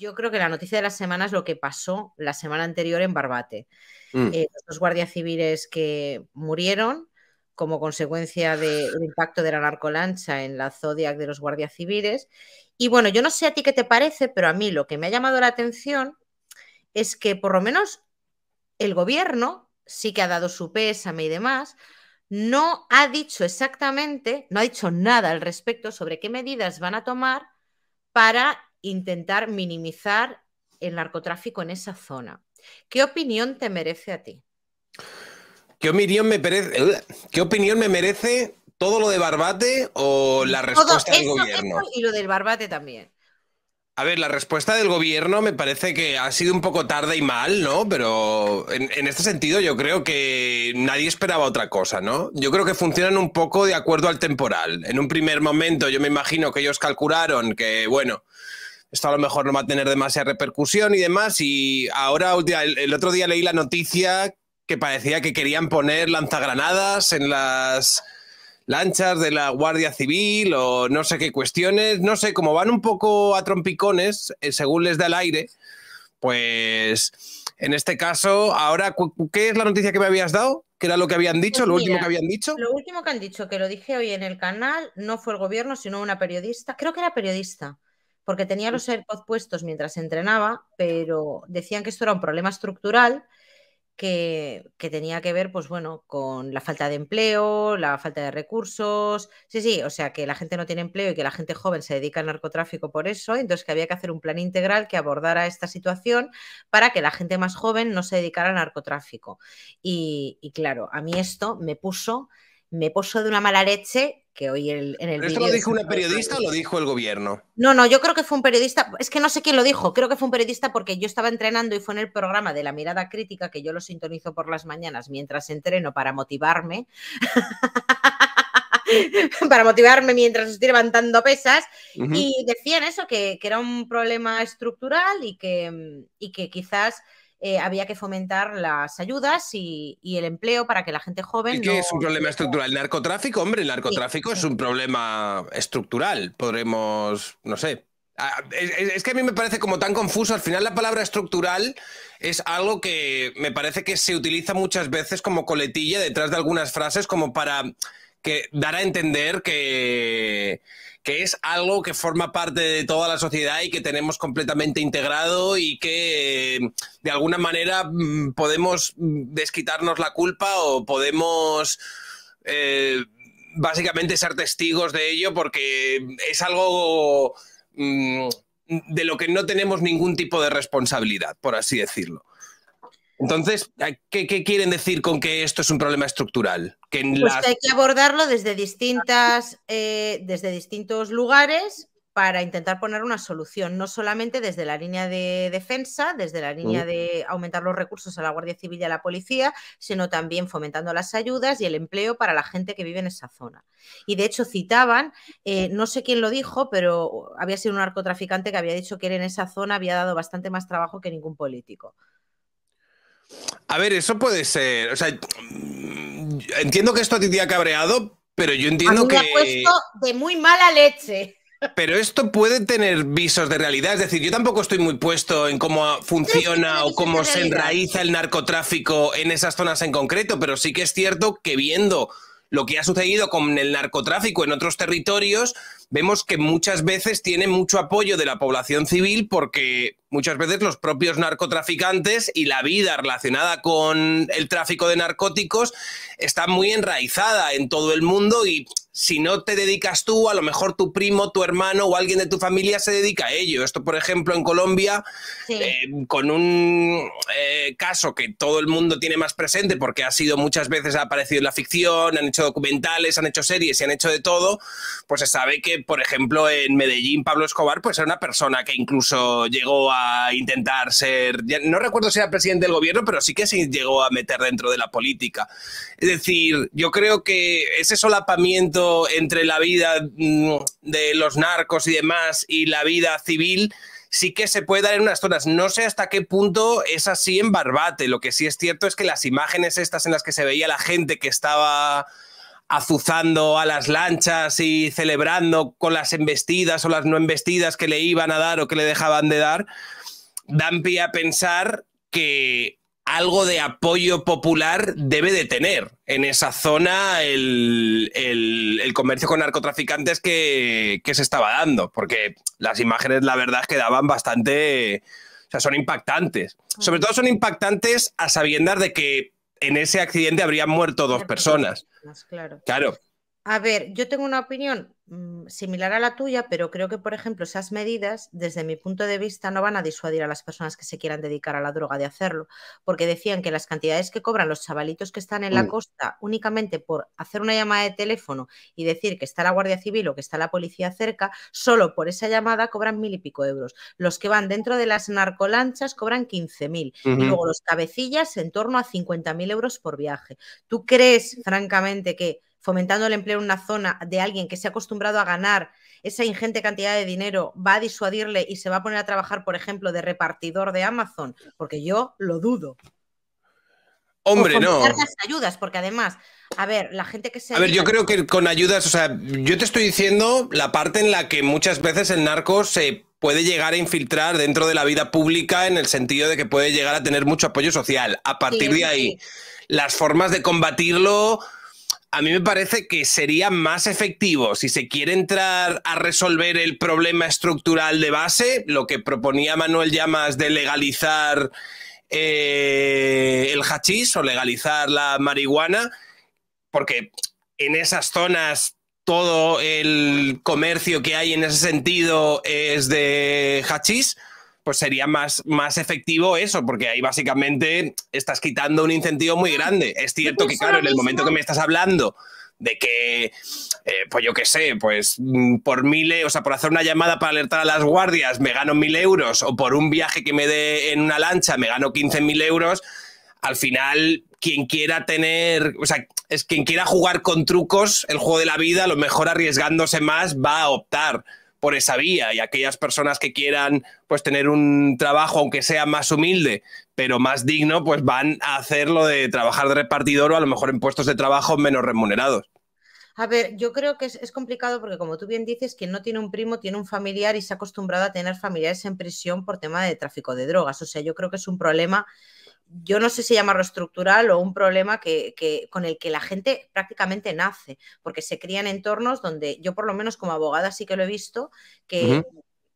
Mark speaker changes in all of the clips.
Speaker 1: yo creo que la noticia de la semana es lo que pasó la semana anterior en Barbate. Mm. Eh, los dos guardias civiles que murieron como consecuencia del impacto de la narcolancha en la Zodiac de los guardias civiles. Y bueno, yo no sé a ti qué te parece, pero a mí lo que me ha llamado la atención es que por lo menos el gobierno sí que ha dado su pésame y demás, no ha dicho exactamente, no ha dicho nada al respecto sobre qué medidas van a tomar para intentar minimizar el narcotráfico en esa zona. ¿Qué opinión te merece a ti?
Speaker 2: ¿Qué opinión me, merece, ¿Qué opinión me merece todo lo de Barbate o la respuesta del gobierno?
Speaker 1: y lo del Barbate también.
Speaker 2: A ver, la respuesta del gobierno me parece que ha sido un poco tarde y mal, ¿no? Pero en, este sentido yo creo que nadie esperaba otra cosa, ¿no? Yo creo que funcionan un poco de acuerdo al temporal. En un primer momento yo me imagino que ellos calcularon que, bueno, esto a lo mejor no va a tener demasiada repercusión y demás. Y ahora, el otro día leí la noticia que parecía que querían poner lanzagranadas en las lanchas de la Guardia Civil o no sé qué cuestiones, no sé, como van un poco a trompicones, eh, según les da el aire, pues en este caso, ahora, ¿qué es la noticia que me habías dado? ¿Qué era lo que habían dicho? Pues ¿Lo último que habían dicho?
Speaker 1: Lo último que han dicho, que lo dije hoy en el canal, no fue el gobierno, sino una periodista, creo que era periodista, porque tenía los AirPods puestos mientras entrenaba, pero decían que esto era un problema estructural que, que, tenía que ver, pues bueno, con la falta de empleo, la falta de recursos. Sí, sí, o sea, que la gente no tiene empleo y que la gente joven se dedica al narcotráfico por eso, entonces que había que hacer un plan integral que abordara esta situación para que la gente más joven no se dedicara al narcotráfico. y claro, a mí esto me puso me poso de una mala leche que hoy en el ¿Esto lo dijo una periodista o lo dijo el gobierno? No, no, yo creo que fue un periodista, es que no sé quién lo dijo, creo que fue un periodista porque yo estaba entrenando y fue en el programa de La Mirada Crítica, que yo lo sintonizo por las mañanas mientras entreno para motivarme, para motivarme mientras estoy levantando pesas, y decían eso, que, era un problema estructural y que, y que quizás eh, había que fomentar las ayudas y, el empleo para que la gente joven. no... es un problema
Speaker 2: estructural. El narcotráfico, hombre, el narcotráfico es un problema estructural. Podremos, no sé. Ah, es que a mí me parece como tan confuso. Al final la palabra estructural es algo que me parece que se utiliza muchas veces como coletilla detrás de algunas frases como para que dar a entender que, que es algo que forma parte de toda la sociedad y que tenemos completamente integrado y que mm, de alguna manera mm, podemos mm, desquitarnos la culpa o podemos eh, básicamente ser testigos de ello porque es algo de lo que no tenemos ningún tipo de responsabilidad, por así decirlo. Entonces, ¿qué, quieren decir con que esto es un problema estructural? Pues hay
Speaker 1: que abordarlo desde, distintas, eh, desde distintos lugares para intentar poner una solución, no solamente desde la línea de defensa, desde la línea de aumentar los recursos a la Guardia Civil y a la policía, sino también fomentando las ayudas y el empleo para la gente que vive en esa zona. Y de hecho citaban, eh, no sé quién lo dijo, pero había sido un narcotraficante que había dicho que en esa zona había dado bastante más trabajo que ningún político.
Speaker 2: A ver, eso puede ser. O sea, entiendo que esto a ti te ha cabreado, pero yo entiendo que. Ha puesto
Speaker 1: de muy mala leche.
Speaker 2: Pero esto puede tener visos de realidad. Es decir, yo tampoco estoy muy puesto en cómo funciona o cómo se enraiza el narcotráfico en esas zonas en concreto, pero sí que es cierto que viendo lo que ha sucedido con el narcotráfico en otros territorios, vemos que muchas veces tiene mucho apoyo de la población civil porque muchas veces los propios narcotraficantes y la vida relacionada con el tráfico de narcóticos está muy enraizada en todo el mundo y si no te dedicas tú, a lo mejor tu primo, tu hermano o alguien de tu familia se dedica a ello. Esto, por ejemplo, en Colombia, eh, con un eh, caso que todo el mundo tiene más presente, porque ha sido muchas veces ha aparecido en la ficción, han hecho documentales, han hecho series y han hecho de todo, pues se sabe que, por ejemplo, en Medellín, Pablo Escobar, pues era una persona que incluso llegó a intentar ser, no recuerdo si era presidente del gobierno, pero sí que se llegó a meter dentro de la política. Es decir, yo creo que ese solapamiento entre la vida mm, de los narcos y demás y la vida civil, sí que se puede dar en unas zonas. No sé hasta qué punto es así en Barbate. Lo que sí es cierto es que las imágenes estas en las que se veía la gente que estaba azuzando a las lanchas y celebrando con las embestidas o las no embestidas que le iban a dar o que le dejaban de dar, dan pie a pensar que algo de apoyo popular debe de tener en esa zona el, comercio con narcotraficantes que, se estaba dando, porque las imágenes, la verdad, quedaban bastante, o sea, son impactantes. Mm. Sobre todo son impactantes a sabiendas de que en ese accidente habrían muerto dos personas. Claro.
Speaker 1: A ver, yo tengo una opinión Mm, similar a la tuya, pero creo que, por ejemplo, esas medidas, desde mi punto de vista, no van a disuadir a las personas que se quieran dedicar a la droga de hacerlo, porque decían que las cantidades que cobran los chavalitos que están en la mm. costa únicamente por hacer una llamada de teléfono y decir que está la Guardia Civil o que está la policía cerca, solo por esa llamada cobran mil y pico euros. Los que van dentro de las narcolanchas cobran 15 mil y luego los cabecillas en torno a 50.000 mil euros por viaje. ¿Tú crees, francamente, que fomentando el empleo en una zona de alguien que se ha acostumbrado a ganar esa ingente cantidad de dinero, va a disuadirle y se va a poner a trabajar, por ejemplo, de repartidor de Amazon? Porque yo lo dudo. Hombre, no. Las ayudas, porque además, a ver, la gente que se. A ver, yo creo
Speaker 2: que con ayudas, o sea, yo te estoy diciendo la parte en la que muchas veces el narco se puede llegar a infiltrar dentro de la vida pública en el sentido de que puede llegar a tener mucho apoyo social. A partir de ahí, las formas de combatirlo a mí me parece que sería más efectivo si se quiere entrar a resolver el problema estructural de base, lo que proponía Manuel Llamas de legalizar eh, el hachís o legalizar la marihuana, porque en esas zonas todo el comercio que hay en ese sentido es de hachís pues sería más, más efectivo eso, porque ahí básicamente estás quitando un incentivo muy grande. Es cierto que, claro, en el momento que me estás hablando de que, eh, pues yo qué sé, pues mm, por mil, e, o sea, por hacer una llamada para alertar a las guardias me gano mil euros, o por un viaje que me dé en una lancha me gano quince mil euros, al final quien quiera tener, o sea, es quien quiera jugar con trucos el juego de la vida, a lo mejor arriesgándose más va a optar por esa vía y aquellas personas que quieran pues tener un trabajo aunque sea más humilde pero más digno pues van a hacerlo de trabajar de repartidor o a lo mejor en puestos de trabajo menos remunerados.
Speaker 1: A ver, yo creo que es, es, complicado porque como tú bien dices, quien no tiene un primo tiene un familiar y se ha acostumbrado a tener familiares en prisión por tema de tráfico de drogas. O sea, yo creo que es un problema yo no sé si llamarlo estructural o un problema que, con el que la gente prácticamente nace, porque se crían entornos donde yo por lo menos como abogada sí que lo he visto, que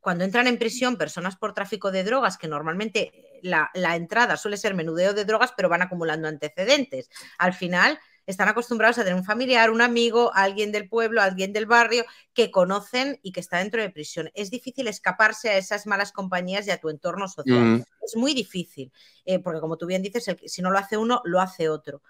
Speaker 1: cuando entran en prisión personas por tráfico de drogas, que normalmente la entrada suele ser menudeo de drogas, pero van acumulando antecedentes. Al final están acostumbrados a tener un familiar, un amigo, alguien del pueblo, alguien del barrio que conocen y que está dentro de prisión. Es difícil escaparse a esas malas compañías y a tu entorno social. Mm. Es muy difícil, eh, porque como tú bien dices, si no lo hace uno, lo hace otro.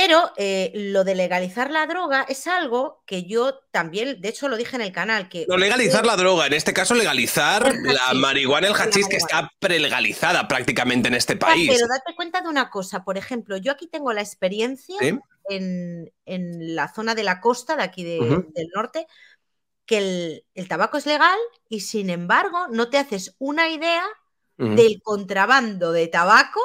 Speaker 1: Pero eh, lo de legalizar la droga es algo que yo también, de hecho lo dije en el canal, que... No legalizar la
Speaker 2: droga, en este caso legalizar la marihuana, el hachís, que está prelegalizada prácticamente en este ah, país. Pero
Speaker 1: date cuenta de una cosa, por ejemplo, yo aquí tengo la experiencia en, la zona de la costa de aquí del norte, que el, tabaco es legal y sin embargo no te haces una idea del contrabando de tabaco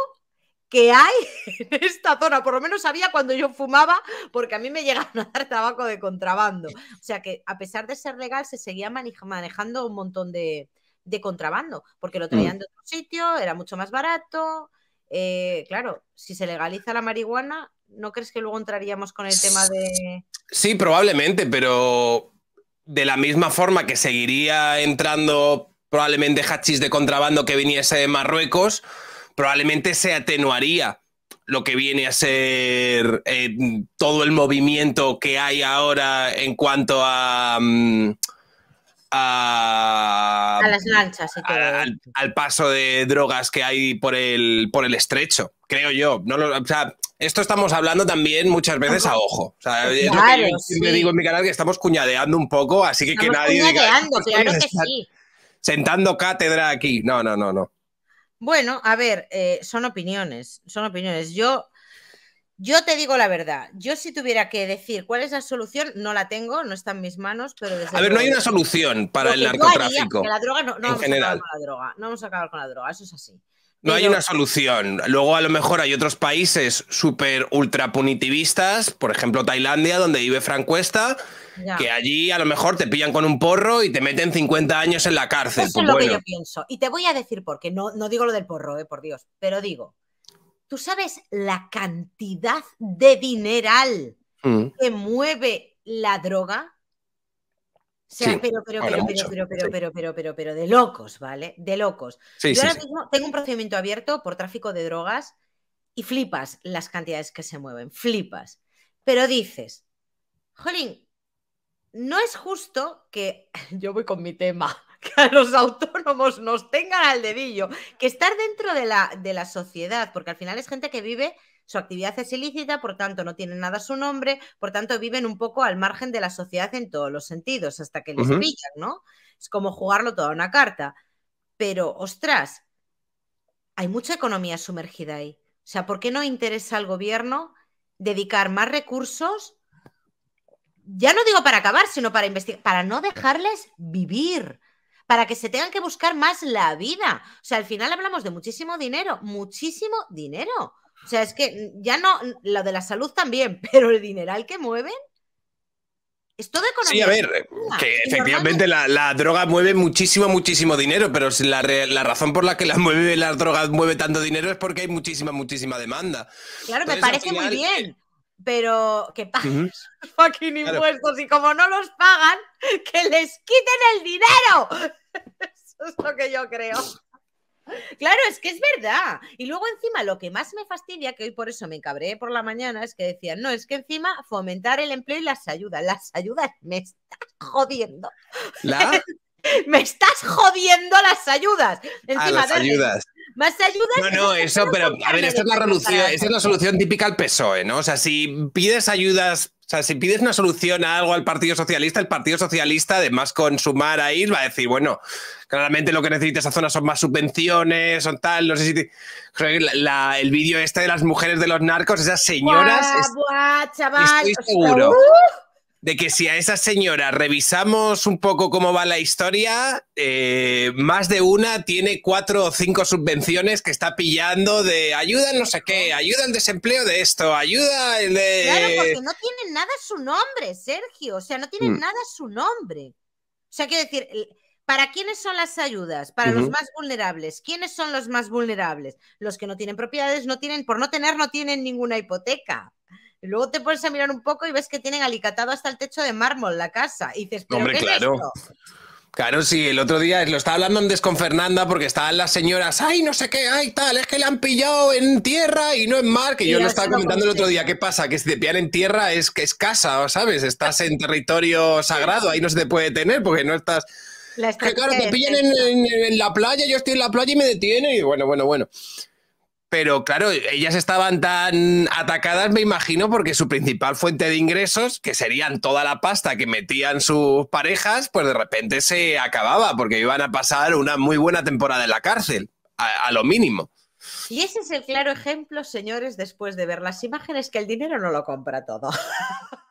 Speaker 1: que hay en esta zona. Por lo menos había cuando yo fumaba, porque a mí me llegaban a dar tabaco de contrabando. O sea que a pesar de ser legal, se seguía manejando un montón de, contrabando, porque lo traían mm. de otro sitio, era mucho más barato. Eh, claro, si se legaliza la marihuana, ¿no crees que luego entraríamos con el tema de...
Speaker 2: Sí, probablemente, pero de la misma forma que seguiría entrando probablemente hachís de contrabando que viniese de Marruecos, probablemente se atenuaría lo que viene a ser eh, todo el movimiento que hay ahora en cuanto a... Mm, a, las lanchas al, paso de drogas que hay por el, por el estrecho, creo yo. No lo, o sea, esto estamos hablando también muchas veces a ojo. yo siempre digo en mi canal que estamos cuñadeando un poco, así que que nadie. Cuñadeando, claro que sí. Sentando cátedra aquí. No, no, no, no.
Speaker 1: Bueno, a ver, eh, son opiniones, son opiniones. Yo, yo te digo la verdad, yo si tuviera que decir cuál es la solución, no la tengo, no está en mis manos, pero A ver, no hay una solución
Speaker 2: para el narcotráfico. Haría, la no, vamos a acabar con la
Speaker 1: droga, no vamos a acabar con la droga, eso es así. No hay una
Speaker 2: solución. Luego a lo mejor hay otros países súper ultra punitivistas, por ejemplo Tailandia, donde vive Frank Cuesta, que allí a lo mejor te pillan con un porro y te meten 50 años en la cárcel. Eso pues es lo que yo
Speaker 1: pienso. Y te voy a decir por qué. No, no digo lo del porro, eh, por Dios, pero digo, tú sabes la cantidad de dineral mm. que mueve la droga pero, pero, pero, pero, pero, pero, pero, pero, de locos, ¿vale? De locos. Yo ahora mismo tengo un procedimiento abierto por tráfico de drogas y flipas las cantidades que se mueven, flipas. Pero dices, jolín, no es justo que yo voy con mi tema, que a los autónomos nos tengan al dedillo, que estar dentro de la, de la sociedad, porque al final es gente que vive su actividad es ilícita, por tanto no tiene nada su nombre, por tanto viven un poco al margen de la sociedad en todos los sentidos, hasta que les pillan, ¿no? Es como jugarlo toda una carta. Pero, ostras, hay mucha economía sumergida ahí. O sea, ¿por qué no interesa al gobierno dedicar más recursos? Ya no digo para acabar, sino para investigar, para no dejarles vivir para que se tengan que buscar más la vida. O sea, al final hablamos de muchísimo dinero, muchísimo dinero. O sea, es que ya no, lo de la salud también, pero el dineral que mueven. Es todo economía. Sí, a ver,
Speaker 2: eh, que efectivamente la, droga mueve muchísimo, muchísimo dinero, pero la, la razón por la que la mueve drogas mueve tanto dinero es porque hay muchísima, muchísima demanda.
Speaker 1: Claro, me parece muy bien, eh, pero que paguen fucking impuestos y como no los pagan, que les quiten el dinero. Eso es lo que yo creo. Claro, es que es verdad. Y luego encima lo que más me fastidia, que hoy por eso me cabré por la mañana, es que decían, no, es que encima fomentar el empleo y las ayudas, las ayudas me estás jodiendo. ¿La? me estás jodiendo las ayudas. ayudas. Más ayudas. No, no, eso, pero a ver, es la solución, esta es la
Speaker 2: solución típica al PSOE, ¿no? O sea, si pides ayudas o sea, si pides una solución a algo al Partido Socialista, el Partido Socialista, además con sumar ahí, va a decir, bueno, claramente lo que necesita esa zona son más subvenciones, son tal, no sé si... el vídeo este de las mujeres de los narcos, esas señoras...
Speaker 1: estoy seguro. ¡uh!
Speaker 2: de que si a esa señora revisamos un poco cómo va la historia, eh, más de una tiene cuatro o cinco subvenciones que está pillando de ayuda no sé qué, ayuda en desempleo de esto, ayuda el de... Claro, porque no
Speaker 1: tienen nada su nombre, Sergio, o sea, no tienen mm. nada su nombre. O sea, quiero decir, ¿Para quiénes son las ayudas? Para los más vulnerables. ¿Quiénes son los más vulnerables? Los que no tienen propiedades, no tienen, por no tener, no tienen ninguna hipoteca luego te pones a mirar un poco y ves que tienen alicatado hasta el techo de mármol la casa. Y dices, ¿Pero Hombre, ¿qué claro. Es
Speaker 2: Claro, sí, el otro día lo estaba hablando antes con Fernanda porque estaban las señoras, ay, no sé qué, ay, tal, es que la han pillado en tierra y no en mar, que yo lo estaba comentando el otro día, ¿qué pasa? Que si te pillan en tierra es que es casa, ¿sabes? Estás en territorio sagrado, ahí no se te puede tener porque no estás...
Speaker 1: que claro, te pillan en, en, la playa, yo estoy en la playa y me
Speaker 2: detienen y bueno, bueno, bueno. Pero claro, ellas estaban tan atacadas, me imagino, porque su principal fuente de ingresos, que serían toda la pasta que metían sus parejas, pues de repente se acababa, porque iban a pasar una muy buena temporada en la cárcel, a, lo mínimo.
Speaker 1: Y ese es el claro ejemplo, señores, después de ver las imágenes, que el dinero no lo compra todo.